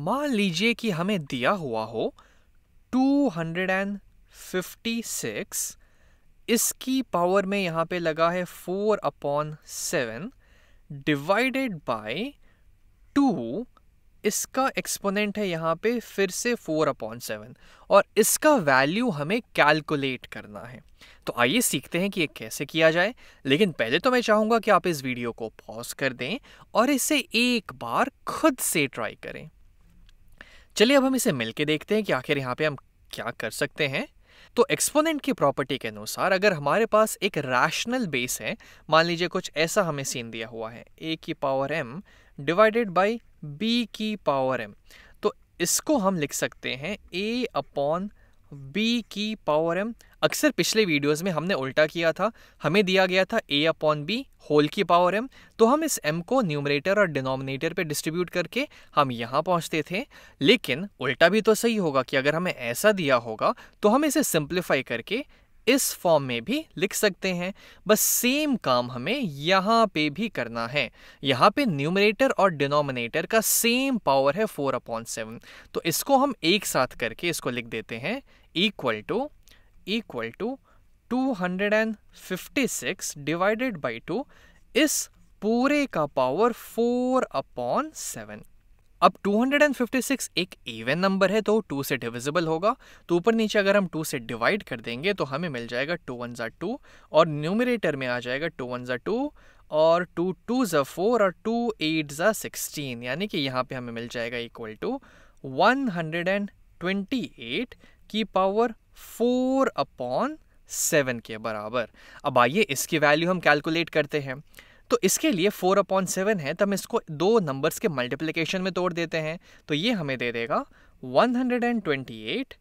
मान लीजिए कि हमें दिया हुआ हो 256 इसकी पावर में यहाँ पे लगा है 4 अपॉन सेवन डिवाइडेड बाय 2 इसका एक्सपोनेंट है यहां पे फिर से 4 अपॉन सेवन और इसका वैल्यू हमें कैलकुलेट करना है तो आइए सीखते हैं कि ये कैसे किया जाए लेकिन पहले तो मैं चाहूंगा कि आप इस वीडियो को पॉज कर दें और इसे एक बार खुद से ट्राई करें चलिए अब हम इसे मिल देखते हैं कि आखिर यहाँ पे हम क्या कर सकते हैं तो एक्सपोनेंट की प्रॉपर्टी के अनुसार अगर हमारे पास एक रैशनल बेस है मान लीजिए कुछ ऐसा हमें सीन दिया हुआ है ए की power M divided by B की पावर एम तो इसको हम लिख सकते हैं ए अपॉन बी की पावर एम अक्सर पिछले वीडियोस में हमने उल्टा किया था हमें दिया गया था ए अपॉन बी होल की पावर एम तो हम इस एम को न्यूमरेटर और डिनोमिनेटर पे डिस्ट्रीब्यूट करके हम यहाँ पहुँचते थे लेकिन उल्टा भी तो सही होगा कि अगर हमें ऐसा दिया होगा तो हम इसे सिंप्लीफाई करके इस फॉर्म में भी लिख सकते हैं बस सेम काम हमें यहाँ पे भी करना है यहाँ पे न्यूमरेटर और डिनोमिनेटर का सेम पावर है फोर अपॉन सेवन तो इसको हम एक साथ करके इसको लिख देते हैं equal to equal to two hundred and fifty six divided by two इस पूरे का पावर फोर अपॉन सेवन अब 256 एक इवन नंबर है तो 2 से डिविजिबल होगा तो ऊपर नीचे अगर हम 2 से डिवाइड कर देंगे तो हमें मिल जाएगा टू वन ज़ा टू और न्यूमिनेटर में आ जाएगा टू वन ज़ा टू और टू टू ज़ा फोर और टू एट ज़ा सिक्सटीन यानी कि यहाँ पे हमें मिल जाएगा equal to one hundred and twenty eight की पावर फोर अपॉन सेवन के बराबर अब आइए इसकी वैल्यू हम कैलकुलेट करते हैं तो इसके लिए फोर अपॉन सेवन है तो हम इसको दो नंबर्स के मल्टीप्लिकेशन में तोड़ देते हैं तो ये हमें दे देगा one hundred and twenty eight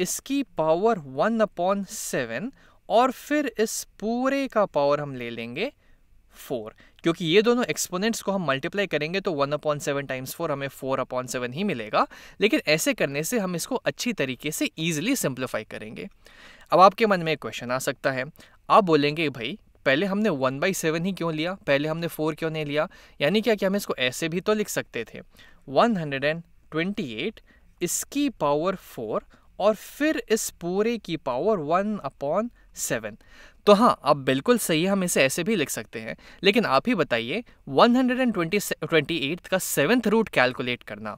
इसकी पावर वन अपॉन सेवन और फिर इस पूरे का पावर हम ले लेंगे फोर क्योंकि ये दोनों एक्सपोनेंट्स को हम मल्टीप्लाई करेंगे तो one upon seven times four हमें फोर अपॉइंट सेवन ही मिलेगा लेकिन ऐसे करने से हम इसको अच्छी तरीके से ईजिली सिंप्लीफाई करेंगे अब आपके मन में एक क्वेश्चन आ सकता है आप बोलेंगे भाई पहले हमने वन बाई सेवन ही क्यों लिया पहले हमने फोर क्यों नहीं लिया यानी क्या क्या हम इसको ऐसे भी तो लिख सकते थे one hundred and twenty eight इसकी पावर फोर और फिर इस पूरे की पावर वन अपॉन सेवन तो हाँ आप बिल्कुल सही है हम इसे ऐसे भी लिख सकते हैं लेकिन आप ही बताइए one hundred and twenty twenty eight का सेवन्थ रूट कैलकुलेट करना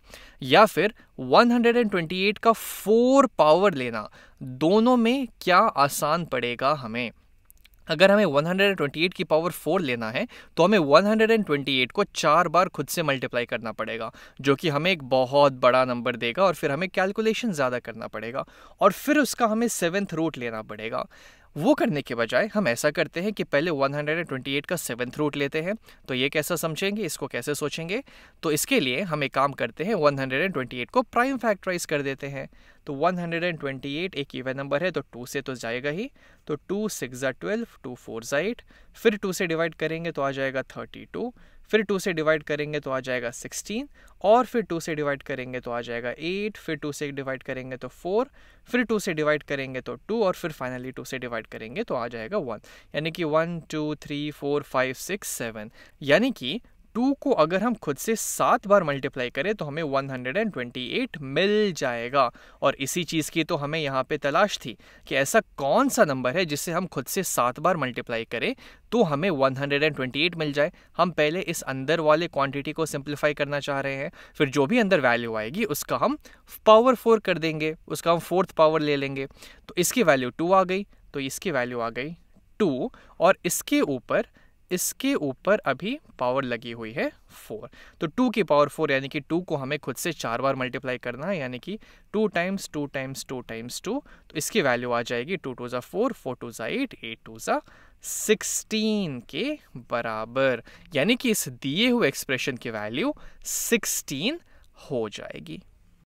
या फिर one hundred and twenty eight का फोर पावर लेना दोनों में क्या आसान पड़ेगा हमें अगर हमें 128 की पावर 4 लेना है तो हमें 128 को चार बार खुद से मल्टीप्लाई करना पड़ेगा जो कि हमें एक बहुत बड़ा नंबर देगा और फिर हमें कैलकुलेशन ज़्यादा करना पड़ेगा और फिर उसका हमें सेवन्थ रूट लेना पड़ेगा वो करने के बजाय हम ऐसा करते हैं कि पहले 128 का सेवन्थ रूट लेते हैं तो ये कैसा समझेंगे इसको कैसे सोचेंगे तो इसके लिए हम एक काम करते हैं 128 को प्राइम फैक्टराइज कर देते हैं तो 128 एक इवन नंबर है तो 2 से तो जाएगा ही तो 2 सिक्स ज़ा ट्वेल्व टू फोर ज़ा एट फिर 2 से डिवाइड करेंगे तो आ जाएगा 32 फिर टू से डिवाइड करेंगे तो आ जाएगा सिक्सटीन और फिर टू से डिवाइड करेंगे तो आ जाएगा एट फिर टू से डिवाइड करेंगे तो फोर फिर टू से डिवाइड करेंगे तो टू और फिर फाइनली टू से डिवाइड करेंगे तो आ जाएगा वन यानी कि one two three four five six seven यानी कि टू को अगर हम खुद से सात बार मल्टीप्लाई करें तो हमें 128 मिल जाएगा और इसी चीज़ की तो हमें यहाँ पे तलाश थी कि ऐसा कौन सा नंबर है जिसे हम खुद से सात बार मल्टीप्लाई करें तो हमें 128 मिल जाए हम पहले इस अंदर वाले क्वांटिटी को सिंप्लीफाई करना चाह रहे हैं फिर जो भी अंदर वैल्यू आएगी उसका हम पावर फोर कर देंगे उसका हम फोर्थ पावर ले लेंगे तो इसकी वैल्यू टू आ गई तो इसकी वैल्यू आ गई टू और इसके ऊपर इसके ऊपर अभी पावर लगी हुई है फोर तो टू की पावर फोर यानी कि टू को हमें खुद से चार बार मल्टीप्लाई करना है यानी कि two times two times two times two तो इसकी वैल्यू आ जाएगी टू टू ज़ा फोर फोर टू ज़ा एट एट टू ज़ा सिक्सटीन के बराबर यानी कि इस दिए हुए एक्सप्रेशन की वैल्यू सिक्सटीन हो जाएगी